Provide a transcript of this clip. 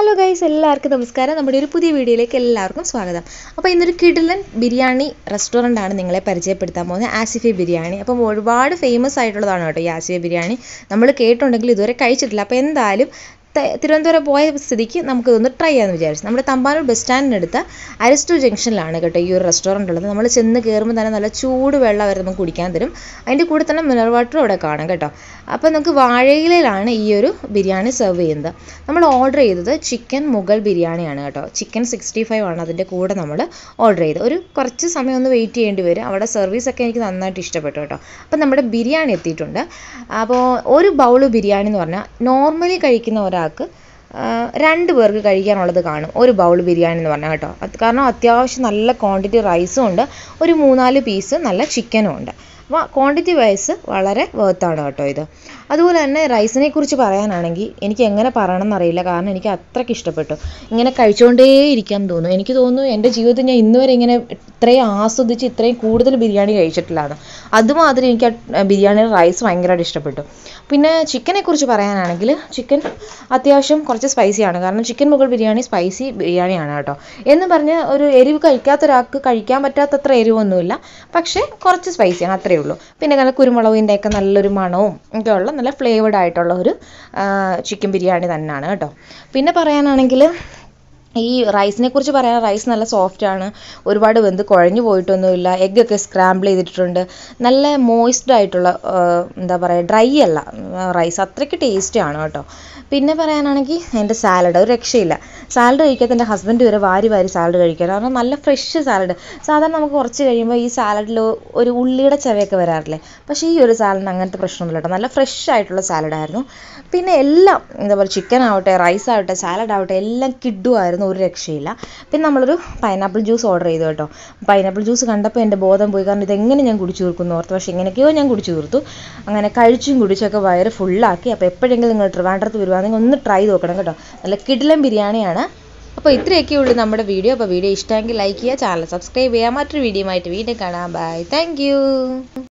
hello guys എല്ലാവർക്കും നമസ്കാരം നമ്മുടെ ഒരു പുതിയ വീഡിയോയിലേക്ക് എല്ലാവർക്കും സ്വാഗതം അപ്പോൾ ഇന്നൊരു കിടിലൻ ബിരിയാണി റെസ്റ്റോറൻ്റ് ആണ് നിങ്ങളെ പരിചയപ്പെടുത്താൻ പോകുന്നത് ആസിഫി ബിരിയാണി അപ്പം ഒരുപാട് ഫേമസ് ആയിട്ടുള്ളതാണ് കേട്ടോ ഈ ആസിഫി ബിരിയാണി നമ്മൾ കേട്ടിട്ടുണ്ടെങ്കിൽ ഇതുവരെ കഴിച്ചിട്ടില്ല അപ്പോൾ എന്തായാലും തിരുവനന്തപുരം പോയ സ്ഥിതിക്ക് നമുക്കിതൊന്ന് ട്രൈ ചെയ്യാമെന്ന് വിചാരിച്ചു നമ്മുടെ തമ്പാനൂർ ബസ് സ്റ്റാൻഡിനടുത്ത് അരിസ്റ്റു ജംഗ്ഷനിലാണ് കേട്ടോ ഈ ഒരു റെസ്റ്റോറൻറ്റ് ഉള്ളത് നമ്മൾ ചെന്ന് കയറുമ്പോൾ തന്നെ നല്ല ചൂട് വെള്ളം അവർ നമുക്ക് കുടിക്കാൻ തരും അതിൻ്റെ കൂടെ തന്നെ മിനറൽ വാട്ടറും അവിടെ കാണാം കേട്ടോ അപ്പോൾ നമുക്ക് വാഴയിലാണ് ഈ ഒരു ബിരിയാണി സെർവ് ചെയ്യുന്നത് നമ്മൾ ഓർഡർ ചെയ്തത് ചിക്കൻ മുഗൾ ബിരിയാണിയാണ് കേട്ടോ ചിക്കൻ സിക്സ്റ്റി ഫൈവ് ആണ് അതിൻ്റെ കൂടെ നമ്മൾ ഓർഡർ ചെയ്തത് ഒരു കുറച്ച് സമയം ഒന്ന് വെയിറ്റ് ചെയ്യേണ്ടി വരും അവിടെ സർവീസൊക്കെ എനിക്ക് നന്നായിട്ട് ഇഷ്ടപ്പെട്ടു കേട്ടോ അപ്പം നമ്മുടെ ബിരിയാണി എത്തിയിട്ടുണ്ട് അപ്പോൾ ഒരു ബൗൾ ബിരിയാണി എന്ന് പറഞ്ഞാൽ നോർമലി കഴിക്കുന്ന ഒരാൾ ഒരാൾക്ക് രണ്ട് പേർക്ക് കഴിക്കാനുള്ളത് കാണും ഒരു ബൗൾ ബിരിയാണി എന്ന് പറഞ്ഞാൽ കേട്ടോ കാരണം അത്യാവശ്യം നല്ല ക്വാണ്ടിറ്റി റൈസും ഉണ്ട് ഒരു മൂന്നാല് പീസ് നല്ല ചിക്കനും ഉണ്ട് അപ്പോൾ ക്വാണ്ടിറ്റി വൈസ് വളരെ വേർത്താണ് കേട്ടോ ഇത് അതുപോലെ തന്നെ റൈസിനെ കുറിച്ച് പറയാനാണെങ്കിൽ എനിക്ക് എങ്ങനെ പറയണം എന്നറിയില്ല കാരണം എനിക്ക് അത്രയ്ക്ക് ഇഷ്ടപ്പെട്ടു ഇങ്ങനെ ഇരിക്കാൻ തോന്നുന്നു എനിക്ക് തോന്നുന്നു എൻ്റെ ജീവിതത്തിൽ ഞാൻ ഇന്നുവരെ ഇങ്ങനെ ഇത്രയും ആസ്വദിച്ച് ഇത്രയും കൂടുതൽ ബിരിയാണി കഴിച്ചിട്ടില്ലാണ് അതുമാതിരി എനിക്ക് ആ ബിരിയാണിയുടെ റൈസ് ഭയങ്കരമായിട്ട് ഇഷ്ടപ്പെട്ടു പിന്നെ ചിക്കനെ കുറിച്ച് പറയാനാണെങ്കിൽ ചിക്കൻ അത്യാവശ്യം കുറച്ച് സ്പൈസിയാണ് കാരണം ചിക്കൻ മുഗൾ ബിരിയാണി സ്പൈസി ബിരിയാണിയാണ് കേട്ടോ എന്ന് പറഞ്ഞ് ഒരു എരിവ് കഴിക്കാത്ത ഒരാൾക്ക് കഴിക്കാൻ പറ്റാത്തത്ര എരിവൊന്നുമില്ല പക്ഷേ കുറച്ച് സ്പൈസിയാണ് അത്രയേ ഉള്ളൂ പിന്നെ നല്ല കുരുമുളകിൻ്റെ ഒക്കെ നല്ലൊരു മണവും ഒക്കെ ഉള്ള നല്ല ഫ്ലേവേഡ് ആയിട്ടുള്ള ഒരു ചിക്കൻ ബിരിയാണി തന്നെയാണ് കേട്ടോ പിന്നെ പറയാനാണെങ്കിൽ ഈ റൈസിനെ കുറിച്ച് പറയാൻ റൈസ് നല്ല സോഫ്റ്റ് ആണ് ഒരുപാട് വെന്ത് കുഴഞ്ഞു പോയിട്ടൊന്നുമില്ല എഗ്ഗൊക്കെ സ്ക്രാമ്പിൾ ചെയ്തിട്ടുണ്ട് നല്ല മോയിസ്ഡ് ആയിട്ടുള്ള എന്താ പറയുക ഡ്രൈ അല്ല റൈസ് അത്രയ്ക്ക് ടേസ്റ്റി ആണ് കേട്ടോ പിന്നെ പറയാനാണെങ്കിൽ എൻ്റെ സാലഡ് ഒരു രക്ഷയില്ല സാലഡ് കഴിക്കാത്ത എൻ്റെ ഹസ്ബൻഡ് വരെ വാരി വാരി സാലഡ് കഴിക്കാറ് കാരണം നല്ല ഫ്രഷ് സാലഡ് സാധാരണ നമുക്ക് കുറച്ച് കഴിയുമ്പോൾ ഈ സാലഡിൽ ഒരു ഉള്ളിയുടെ ചവയൊക്കെ വരാറില്ലേ പക്ഷേ ഈ ഒരു സാലഡിന് അങ്ങനത്തെ പ്രശ്നമൊന്നുമില്ല കേട്ടോ നല്ല ഫ്രഷ് ആയിട്ടുള്ള സാലഡായിരുന്നു പിന്നെ എല്ലാം എന്താ പറയുക ചിക്കൻ ആവട്ടെ റൈസ് ആവട്ടെ സാലഡ് ആവട്ടെ എല്ലാം കിഡുമായിരുന്നു കിട്ടുന്ന ഒരു രക്ഷയില്ല പിന്നെ നമ്മളൊരു പൈനാപ്പിൾ ജ്യൂസ് ഓർഡർ ചെയ്തു കേട്ടോ പൈനാപ്പിൾ ജ്യൂസ് കണ്ടപ്പോൾ എൻ്റെ ബോധം പോയി കാരണം ഇതെങ്ങനെ ഞാൻ കുടിച്ചു തീർക്കുന്നു ഓർത്ത് പക്ഷേ എങ്ങനെയൊക്കെയോ ഞാൻ കുടിച്ചു തീർത്തു അങ്ങനെ കഴിച്ചും കുടിച്ചൊക്കെ വയറ് ഫുള്ളാക്കി അപ്പോൾ എപ്പോഴെങ്കിലും നിങ്ങൾ ട്രിവാൻഡ്രത്ത് വരുവാണെങ്കിൽ ഒന്ന് ട്രൈ നോക്കണം കേട്ടോ നല്ല കിടിലൻ ബിരിയാണിയാണ് അപ്പോൾ ഉള്ളു നമ്മുടെ വീഡിയോ അപ്പോൾ വീഡിയോ ഇഷ്ടമെങ്കിൽ ലൈക്ക് ചെയ്യുക ചാനൽ സബ്സ്ക്രൈബ് ചെയ്യുക മറ്റൊരു വീഡിയോ ആയിട്ട് വീണ്ടും കാണാം ബൈ താങ്ക്